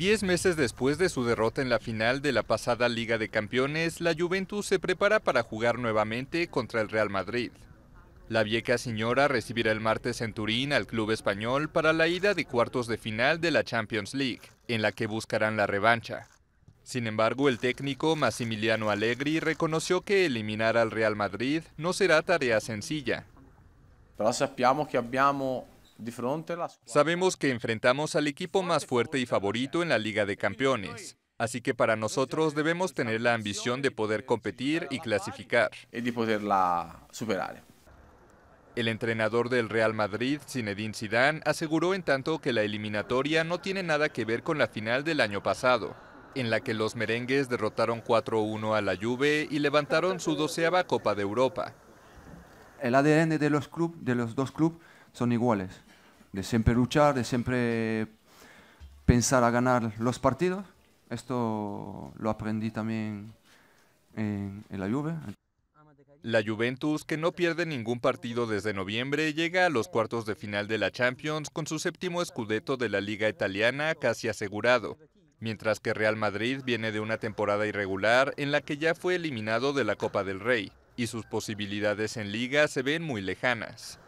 Diez meses después de su derrota en la final de la pasada Liga de Campeones, la Juventus se prepara para jugar nuevamente contra el Real Madrid. La vieja señora recibirá el martes en Turín al club español para la ida de cuartos de final de la Champions League, en la que buscarán la revancha. Sin embargo, el técnico Massimiliano Allegri reconoció que eliminar al Real Madrid no será tarea sencilla. Pero sabemos que tenemos Sabemos que enfrentamos al equipo más fuerte y favorito en la Liga de Campeones, así que para nosotros debemos tener la ambición de poder competir y clasificar. El entrenador del Real Madrid, Zinedine Zidane, aseguró en tanto que la eliminatoria no tiene nada que ver con la final del año pasado, en la que los merengues derrotaron 4-1 a la Juve y levantaron su doceava Copa de Europa. El ADN de los, club, de los dos clubes son iguales de siempre luchar, de siempre pensar a ganar los partidos. Esto lo aprendí también en, la Juve. La Juventus, que no pierde ningún partido desde noviembre, llega a los cuartos de final de la Champions con su séptimo escudeto de la Liga Italiana casi asegurado, mientras que Real Madrid viene de una temporada irregular en la que ya fue eliminado de la Copa del Rey, y sus posibilidades en Liga se ven muy lejanas.